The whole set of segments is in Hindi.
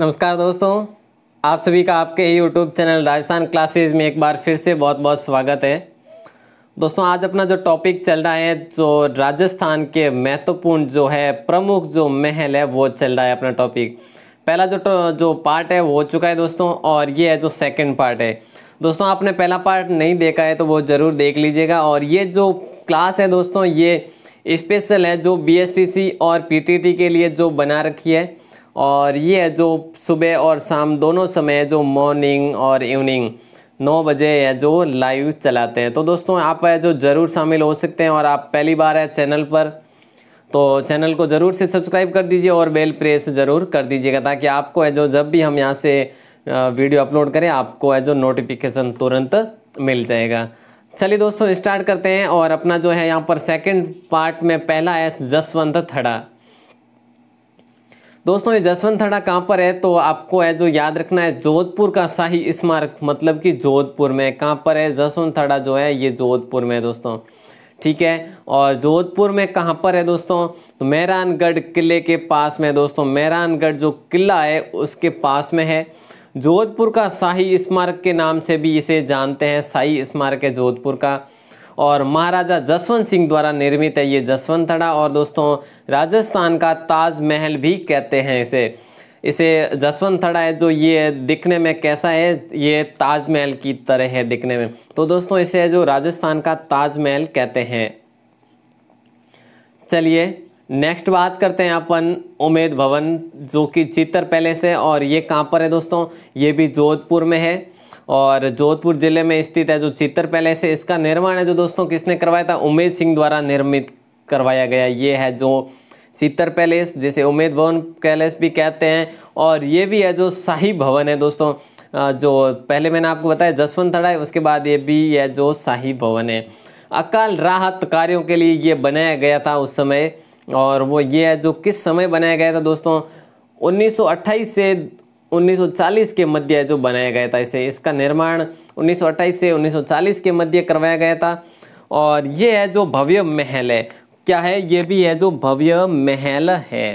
नमस्कार दोस्तों आप सभी का आपके यूट्यूब चैनल राजस्थान क्लासेज में एक बार फिर से बहुत बहुत स्वागत है दोस्तों आज अपना जो टॉपिक चल रहा है जो राजस्थान के महत्वपूर्ण जो है प्रमुख जो महल है वो चल रहा है अपना टॉपिक पहला जो तो, जो पार्ट है वो हो चुका है दोस्तों और ये है जो सेकंड पार्ट है दोस्तों आपने पहला पार्ट नहीं देखा है तो वो ज़रूर देख लीजिएगा और ये जो क्लास है दोस्तों ये स्पेशल है जो बी और पी के लिए जो बना रखी है और ये है जो सुबह और शाम दोनों समय जो मॉर्निंग और इवनिंग नौ बजे है जो लाइव चलाते हैं तो दोस्तों आप है जो ज़रूर शामिल हो सकते हैं और आप पहली बार है चैनल पर तो चैनल को ज़रूर से सब्सक्राइब कर दीजिए और बेल प्रेस ज़रूर कर दीजिएगा ताकि आपको है जो जब भी हम यहाँ से वीडियो अपलोड करें आपको है जो नोटिफिकेशन तुरंत मिल जाएगा चलिए दोस्तों स्टार्ट करते हैं और अपना जो है यहाँ पर सेकंड पार्ट में पहला है जसवंत थड़ा दोस्तों ये जसवंत थड़ा कहाँ पर है तो आपको है जो याद रखना है जोधपुर का शाही स्मारक मतलब कि जोधपुर में कहाँ पर है जसवंत थड़ा जो है ये जोधपुर में है दोस्तों ठीक है और जोधपुर में कहाँ पर है दोस्तों तो मेहरानगढ़ किले के पास में दोस्तों मेहरानगढ़ जो किला है उसके पास में है जोधपुर का शाही स्मारक के नाम से भी इसे जानते हैं शाही स्मारक है जोधपुर का और महाराजा जसवंत सिंह द्वारा निर्मित है ये जसवंत थड़ा और दोस्तों राजस्थान का ताजमहल भी कहते हैं इसे इसे जसवंत थड़ा है जो ये दिखने में कैसा है ये ताजमहल की तरह है दिखने में तो दोस्तों इसे जो राजस्थान का ताजमहल कहते हैं चलिए नेक्स्ट बात करते हैं अपन उमेद भवन जो कि चित्तर पैलेस है और ये कहाँ पर है दोस्तों ये भी जोधपुर में है और जोधपुर ज़िले में स्थित है जो चित्तर पैलेस है इसका निर्माण है जो दोस्तों किसने करवाया था उमेश सिंह द्वारा निर्मित करवाया गया ये है जो सीतर पैलेस जिसे उमेद भवन पैलेस भी कहते हैं और ये भी है जो शाही भवन है दोस्तों जो पहले मैंने आपको बताया जसवंत थड़ा है उसके बाद ये भी है जो शाही भवन है अकाल राहत कार्यों के लिए ये बनाया गया था उस समय और वो ये है जो किस समय बनाया गया था दोस्तों 1928 से 1940 के मध्य जो बनाया गया था इसे इसका निर्माण 1928 से 1940 के मध्य करवाया गया था और ये है जो भव्य महल है क्या है ये भी है जो भव्य महल है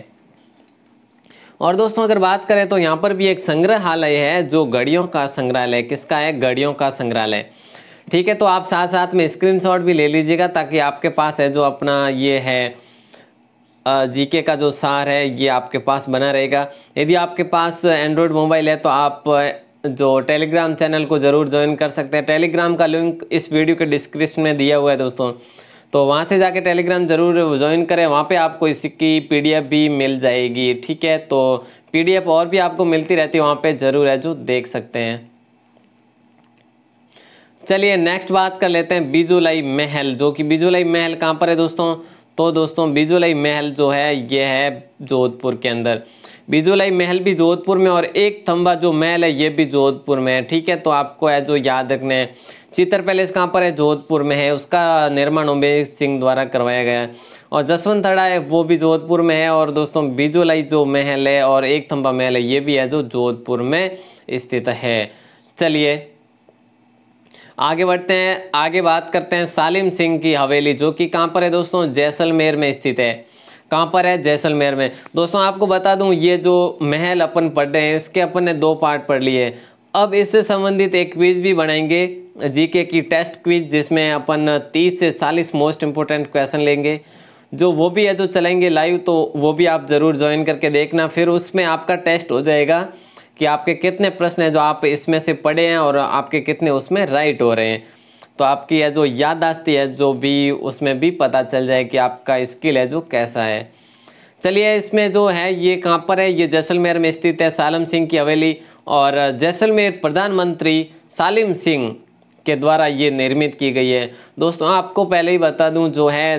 और दोस्तों अगर बात करें तो यहाँ पर भी एक संग्रहालय है जो गड़ियों का संग्रहालय किसका है गड़ियों का संग्रहालय ठीक है तो आप साथ साथ में स्क्रीनशॉट भी ले लीजिएगा ताकि आपके पास है जो अपना ये है जीके का जो सार है ये आपके पास बना रहेगा यदि आपके पास एंड्रॉयड मोबाइल है तो आप जो टेलीग्राम चैनल को ज़रूर ज्वाइन कर सकते हैं टेलीग्राम का लिंक इस वीडियो के डिस्क्रिप्शन में दिया हुआ है दोस्तों तो वहाँ से जाके टेलीग्राम ज़रूर ज्वाइन करें वहाँ पे आपको इसकी पीडीएफ भी मिल जाएगी ठीक है तो पीडीएफ और भी आपको मिलती रहती है वहाँ पे ज़रूर है जो देख सकते हैं चलिए नेक्स्ट बात कर लेते हैं बिजुलाई महल जो कि बिजुलाई महल कहाँ पर है दोस्तों तो दोस्तों बिजुलाई महल जो है ये है जोधपुर के अंदर बिजुलाई महल भी जोधपुर में और एक थम्बा जो महल है ये भी जोधपुर में है ठीक है तो आपको है जो याद रखना है चित्र पैलेस कहाँ पर है जोधपुर में है उसका निर्माण उमेश सिंह द्वारा करवाया गया है और जसवंत थड़ा है वो भी जोधपुर में है और दोस्तों बिजुलाई जो महल है और एक थम्बा महल है ये भी है जो जोधपुर में स्थित है चलिए आगे बढ़ते हैं आगे बात करते हैं सालिम सिंह की हवेली जो कि कहाँ पर है दोस्तों जैसलमेर में स्थित है कहाँ पर है जैसलमेर में दोस्तों आपको बता दूँ ये जो महल अपन पढ़ रहे हैं इसके अपन ने दो पार्ट पढ़ लिए अब इससे संबंधित एक क्विज भी बनाएंगे जीके की टेस्ट क्विज जिसमें अपन 30 से 40 मोस्ट इम्पोर्टेंट क्वेश्चन लेंगे जो वो भी है जो चलेंगे लाइव तो वो भी आप ज़रूर ज्वाइन करके देखना फिर उसमें आपका टेस्ट हो जाएगा कि आपके कितने प्रश्न हैं जो आप इसमें से पढ़े हैं और आपके कितने उसमें राइट हो रहे हैं तो आपकी यह जो यादाश्ती है जो भी उसमें भी पता चल जाए कि आपका स्किल है जो कैसा है चलिए इसमें जो है ये कहाँ पर है ये जैसलमेर में स्थित है सालम सिंह की हवेली और जैसलमेर प्रधानमंत्री सालिम सिंह के द्वारा ये निर्मित की गई है दोस्तों आपको पहले ही बता दूं जो है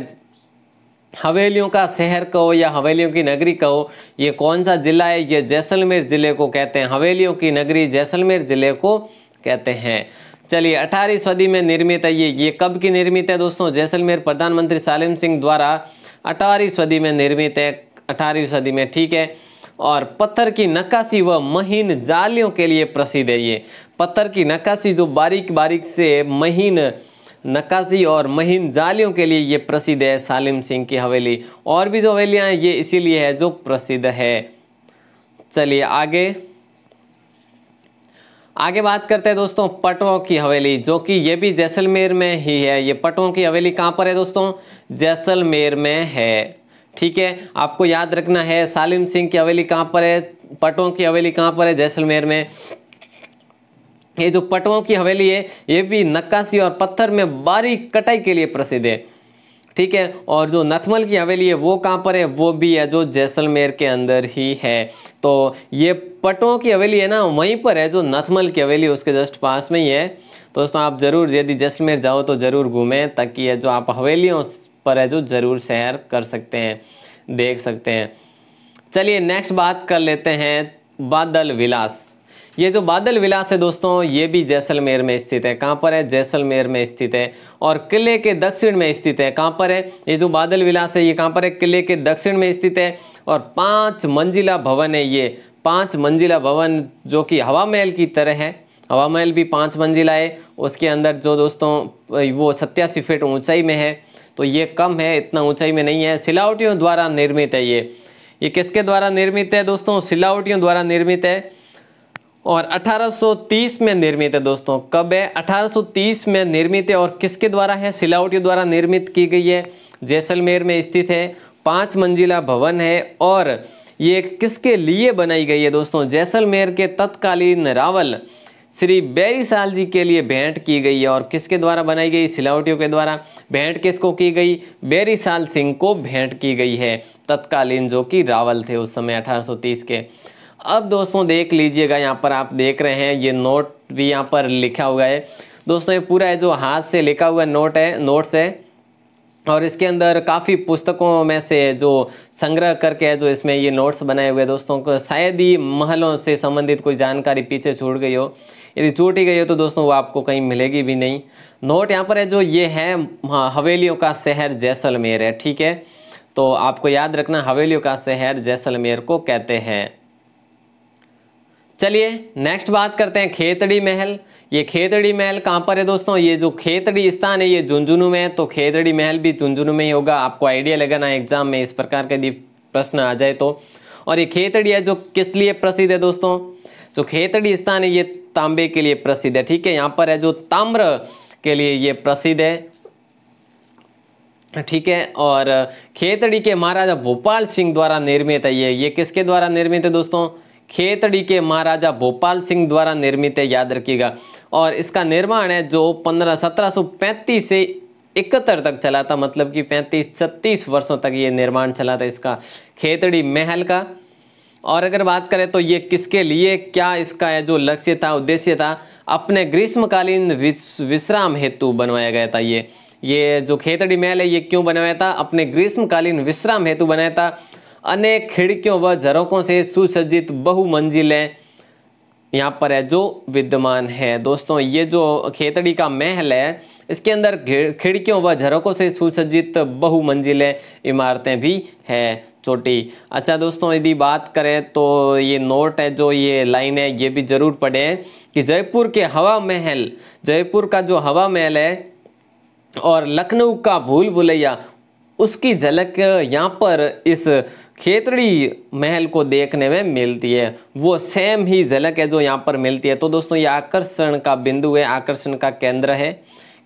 हवेलियों का शहर कहो या हवेलियों की नगरी कहो ये कौन सा ज़िला है ये जैसलमेर ज़िले को कहते हैं हवेलियों की नगरी जैसलमेर ज़िले को कहते हैं चलिए अठारहवीं सदी में निर्मित है ये ये कब की निर्मित है दोस्तों जैसलमेर प्रधानमंत्री सालिम सिंह द्वारा अठारहवीं सदी में निर्मित है अठारहवीं सदी में ठीक है और पत्थर की नक्काशी व महीन जालियों के लिए प्रसिद्ध है ये पत्थर की नक्काशी जो बारीक बारीक से महीन नक्काशी और महीन जालियों के लिए ये प्रसिद्ध है सालिम सिंह की हवेली और भी जो हवेलियाँ हैं ये इसीलिए है जो प्रसिद्ध है चलिए आगे आगे बात करते हैं दोस्तों पटों की हवेली जो कि ये भी जैसलमेर में ही है ये पटों की हवेली कहाँ पर है दोस्तों जैसलमेर में है ठीक है आपको याद रखना है सालिम सिंह की हवेली कहाँ पर है पटों की हवेली कहाँ पर है जैसलमेर में ये जो पटवों की हवेली है ये भी नक्काशी और पत्थर में बारीक कटाई के लिए प्रसिद्ध है ठीक है और जो नथमल की हवेली है वो कहाँ पर है वो भी है जो जैसलमेर के अंदर ही है तो ये पटों की हवेली है ना वहीं पर है जो नथमल की हवेली उसके जस्ट पास में ही है तो दोस्तों आप ज़रूर यदि जैसलमेर जाओ तो ज़रूर घूमें ताकि ये जो आप हवेलियों पर है जो ज़रूर सैर कर सकते हैं देख सकते हैं चलिए नेक्स्ट बात कर लेते हैं बादल विलास ये जो बादल विलास है दोस्तों ये भी जैसलमेर में स्थित है कहाँ पर है जैसलमेर में स्थित है और किले के दक्षिण में स्थित है कहाँ पर है ये जो बादल विलास है ये कहाँ पर है किले के दक्षिण में स्थित है और पाँच मंजिला भवन है ये पाँच मंजिला भवन जो कि हवा महल की तरह है हवा महल भी पाँच मंजिला है उसके अंदर जो दोस्तों वो सत्यासी फीट ऊँचाई में है तो ये कम है इतना ऊँचाई में नहीं है सिलावटियों द्वारा निर्मित है ये ये किसके द्वारा निर्मित है दोस्तों सिलावटियों द्वारा निर्मित है और 1830 में निर्मित है दोस्तों कब है 1830 में निर्मित है और किसके द्वारा है सिलावटी द्वारा निर्मित की गई है जैसलमेर में स्थित है पाँच मंजिला भवन है और ये किसके लिए बनाई गई है दोस्तों जैसलमेर के तत्कालीन रावल श्री बैरीसाल जी के लिए भेंट की गई है और किसके द्वारा बनाई गई सिलावटियों के द्वारा भेंट किसको की गई बैरीसाल सिंह को भेंट की गई है तत्कालीन जो कि रावल थे उस समय 1830 के अब दोस्तों देख लीजिएगा यहाँ पर आप देख रहे हैं ये नोट भी यहाँ पर लिखा हुआ है दोस्तों ये पूरा है जो हाथ से लिखा हुआ नोट है नोट्स है और इसके अंदर काफ़ी पुस्तकों में से जो संग्रह करके है जो इसमें ये नोट्स बनाए हुए दोस्तों को शायद ही महलों से संबंधित कोई जानकारी पीछे छूट गई हो यदि छूट ही गई हो तो दोस्तों वो आपको कहीं मिलेगी भी नहीं नोट यहाँ पर है जो ये है हाँ, हवेलियों का शहर जैसलमेर है ठीक है तो आपको याद रखना हवेलियों का शहर जैसलमेर को कहते हैं चलिए नेक्स्ट बात करते हैं खेतड़ी महल ये खेतड़ी महल कहाँ पर है दोस्तों ये जो खेतड़ी स्थान है ये झुंझुनू में है तो खेतड़ी महल भी झुंझुनू में ही होगा आपको आइडिया लगाना है एग्जाम में इस प्रकार का यदि प्रश्न आ जाए तो और ये खेतड़ी है जो किस लिए प्रसिद्ध है दोस्तों जो खेतड़ी स्थान है ये तांबे के लिए प्रसिद्ध है ठीक है यहाँ पर है जो ताम्र के लिए ये प्रसिद्ध है ठीक है और खेतड़ी के महाराजा भोपाल सिंह द्वारा निर्मित है ये ये किसके द्वारा निर्मित है दोस्तों खेतड़ी के महाराजा भोपाल सिंह द्वारा निर्मित है याद रखिएगा और इसका निर्माण है जो पंद्रह सत्रह से इकहत्तर तक चला था मतलब कि पैंतीस छत्तीस वर्षों तक ये निर्माण चला था इसका खेतड़ी महल का और अगर बात करें तो ये किसके लिए क्या इसका है जो लक्ष्य था उद्देश्य था अपने ग्रीष्मकालीन विश्राम हेतु बनवाया गया था ये ये जो खेतड़ी महल है ये क्यों बनवाया था अपने ग्रीष्मकालीन विश्राम हेतु बनाया था अनेक खिड़कियों व झरोकों से सुसज्जित बहुमंजिलें यहाँ पर है जो विद्यमान है दोस्तों ये जो खेतड़ी का महल है इसके अंदर खिड़कियों व झरोकों से सुसज्जित बहुमंजिलें इमारतें भी हैं छोटी अच्छा दोस्तों यदि बात करें तो ये नोट है जो ये लाइन है ये भी ज़रूर पढ़े कि जयपुर के हवा महल जयपुर का जो हवा महल है और लखनऊ का भूल भुलैया उसकी झलक यहाँ पर इस खेतड़ी महल को देखने में मिलती है वो सेम ही झलक है जो यहाँ पर मिलती है तो दोस्तों ये आकर्षण का बिंदु है आकर्षण का केंद्र है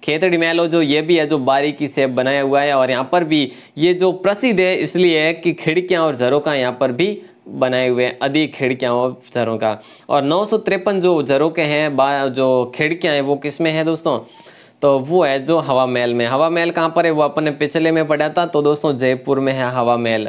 खेतड़ी महल जो ये भी है जो बारीकी से बनाया हुआ है और यहाँ पर भी ये जो प्रसिद्ध है इसलिए है कि खिड़कियाँ और झरोका यहाँ पर भी बनाए हुए हैं अधिक खिड़कियाँ और झरों का और नौ जो झरोके हैं जो खिड़कियाँ हैं वो किस में है दोस्तों तो वो है जो हवा महल में हवा महल कहाँ पर है वो अपने पिछले में पढ़ा था तो दोस्तों जयपुर में है हवा महल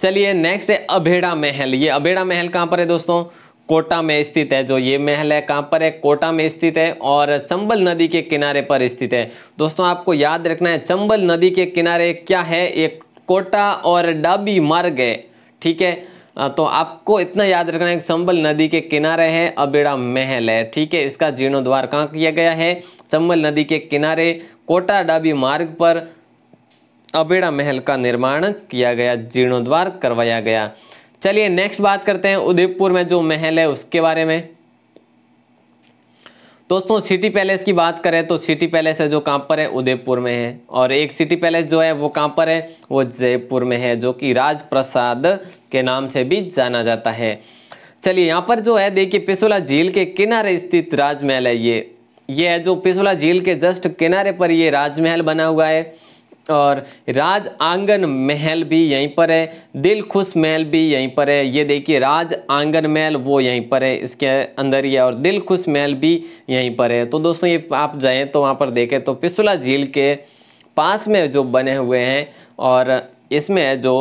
चलिए नेक्स्ट है अभेड़ा महल ये अभेड़ा महल कहाँ पर है दोस्तों कोटा में स्थित है जो ये महल है कहाँ पर है कोटा में स्थित है और चंबल नदी के किनारे पर स्थित है दोस्तों आपको याद रखना है चंबल नदी के किनारे क्या है एक कोटा और डाबी मार्ग है ठीक है हाँ, तो आपको इतना याद रखना है कि संबल नदी के किनारे है अबेड़ा महल है ठीक है इसका जीर्णोद्वार कहाँ किया गया है चंबल नदी के किनारे कोटा डाबी मार्ग पर अबेड़ा महल का निर्माण किया गया जीर्णोद्वार करवाया गया चलिए नेक्स्ट बात करते हैं उदयपुर में जो महल है उसके बारे में दोस्तों सिटी पैलेस की बात करें तो सिटी पैलेस है जो कहाँ पर है उदयपुर में है और एक सिटी पैलेस जो है वो कहाँ पर है वो जयपुर में है जो कि राजप्रसाद के नाम से भी जाना जाता है चलिए यहाँ पर जो है देखिए पिसोला झील के किनारे स्थित राजमहल है ये ये है जो पिसोला झील के जस्ट किनारे पर ये राजमहल बना हुआ है और राज आंगन महल भी यहीं पर है दिल खुश महल भी यहीं पर है ये देखिए राज आंगन महल वो यहीं पर है इसके अंदर ही है और दिल खुश महल भी यहीं पर है तो दोस्तों ये आप जाएँ तो वहाँ पर देखें तो पिसुला झील के पास में जो बने हुए हैं और इसमें जो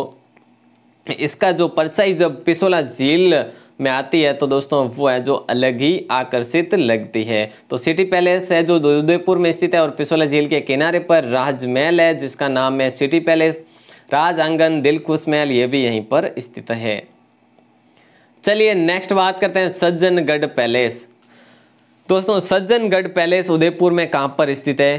इसका जो परचाई जब पिसोला झील में आती है तो दोस्तों वो है जो अलग ही आकर्षित लगती है तो सिटी पैलेस है जो उदयपुर में स्थित है और पिसोला झील के किनारे पर राजमहल है जिसका नाम है सिटी पैलेस राज आंगन खुश महल ये भी यहीं पर स्थित है चलिए नेक्स्ट बात करते हैं सज्जनगढ़ पैलेस दोस्तों सज्जनगढ़ पैलेस उदयपुर में कहाँ पर स्थित है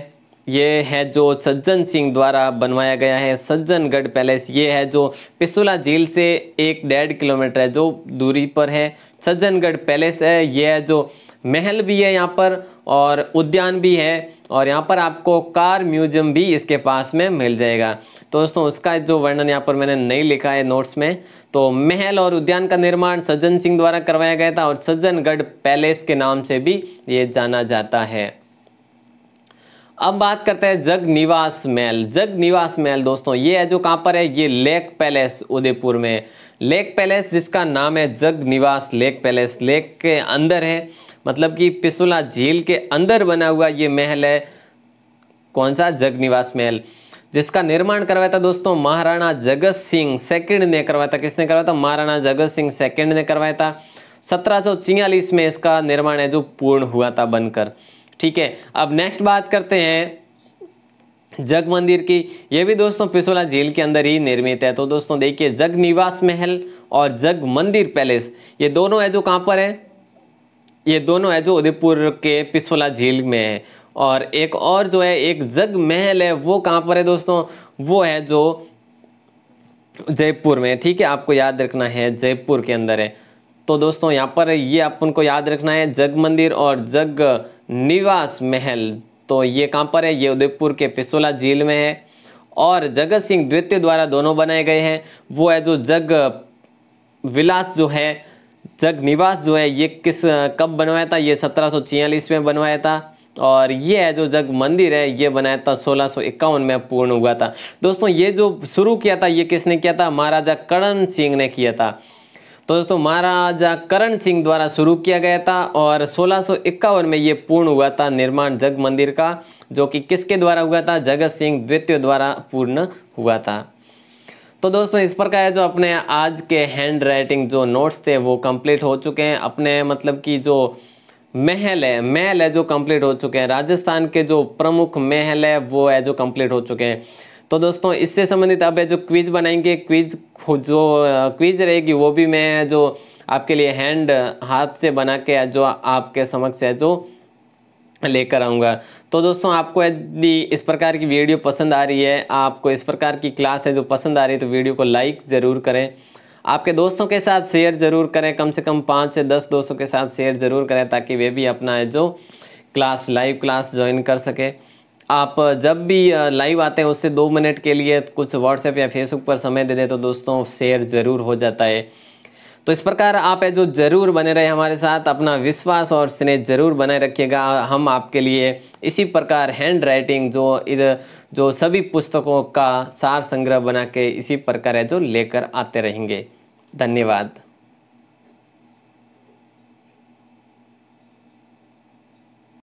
ये है जो सज्जन सिंह द्वारा बनवाया गया है सज्जनगढ़ पैलेस ये है जो पिसुला झील से एक डेढ़ किलोमीटर है जो दूरी पर है सज्जनगढ़ पैलेस है ये है जो महल भी है यहाँ पर और उद्यान भी है और यहाँ पर आपको कार म्यूजियम भी इसके पास में मिल जाएगा तो दोस्तों उसका जो वर्णन यहाँ पर मैंने नहीं लिखा है नोट्स में तो महल और उद्यान का निर्माण सज्जन सिंह द्वारा करवाया गया था और सज्जनगढ़ पैलेस के नाम से भी ये जाना जाता है अब बात करते हैं जग निवास महल जग निवास महल दोस्तों ये है जो कहाँ पर है ये लेक पैलेस उदयपुर में लेक पैलेस जिसका नाम है जग निवास लेक पैलेस लेक के अंदर है मतलब कि पिसुला झील के अंदर बना हुआ ये महल है कौन सा जग निवास महल जिसका निर्माण करवाया था दोस्तों महाराणा जगत सिंह सेकंड ने करवाया था किसने करवाया था महाराणा जगत सिंह सेकंड ने करवाया था सत्रह में इसका निर्माण है जो पूर्ण हुआ था बनकर ठीक है अब नेक्स्ट बात करते हैं जग मंदिर की यह भी दोस्तों पिसोला झील के अंदर ही निर्मित है तो दोस्तों देखिए जग निवास महल और जग मंदिर पैलेस ये दोनों है जो कहाँ पर है ये दोनों है जो उदयपुर के पिसोला झील में है और एक और जो है एक जग महल है वो कहाँ पर है दोस्तों वो है जो जयपुर में ठीक है आपको याद रखना है जयपुर के अंदर है तो दोस्तों यहाँ पर ये अपन को याद रखना है जग मंदिर और जग निवास महल तो ये कहाँ पर है ये उदयपुर के पिसोला झील में है और जगत सिंह द्वितीय द्वारा दोनों बनाए गए हैं वो है जो जग विलास जो है जग निवास जो है ये किस कब बनवाया था ये सत्रह में बनवाया था और ये है जो जग मंदिर है ये बनाया था सोलह में पूर्ण हुआ था दोस्तों ये जो शुरू किया था ये किसने किया था महाराजा करण सिंह ने किया था तो दोस्तों महाराजा करण सिंह द्वारा शुरू किया गया था और सोलह में ये पूर्ण हुआ था निर्माण जग मंदिर का जो कि किसके द्वारा हुआ था जगत सिंह द्वितीय द्वारा पूर्ण हुआ था तो दोस्तों इस का है जो अपने आज के हैंड राइटिंग जो नोट्स थे वो कंप्लीट हो चुके हैं अपने मतलब कि जो महल है महल है जो कंप्लीट हो चुके हैं राजस्थान के जो प्रमुख महल है वो है जो कंप्लीट हो चुके हैं तो दोस्तों इससे संबंधित अब जो क्विज बनाएंगे क्विज जो क्विज रहेगी वो भी मैं जो आपके लिए हैंड हाथ से बना के जो आपके समक्ष है जो लेकर आऊँगा तो दोस्तों आपको यदि इस प्रकार की वीडियो पसंद आ रही है आपको इस प्रकार की क्लास है जो पसंद आ रही है तो वीडियो को लाइक ज़रूर करें आपके दोस्तों के साथ शेयर ज़रूर करें कम से कम पाँच से दस दोस्तों के साथ शेयर ज़रूर करें ताकि वे भी अपना जो क्लास लाइव क्लास ज्वाइन कर सके आप जब भी लाइव आते हैं उससे दो मिनट के लिए कुछ व्हाट्सएप या फेसबुक पर समय दे दें तो दोस्तों शेयर ज़रूर हो जाता है तो इस प्रकार आप है जो ज़रूर बने रहे हमारे साथ अपना विश्वास और स्नेह ज़रूर बनाए रखिएगा हम आपके लिए इसी प्रकार हैंड राइटिंग जो इधर जो सभी पुस्तकों का सार संग्रह बना के इसी प्रकार है जो लेकर आते रहेंगे धन्यवाद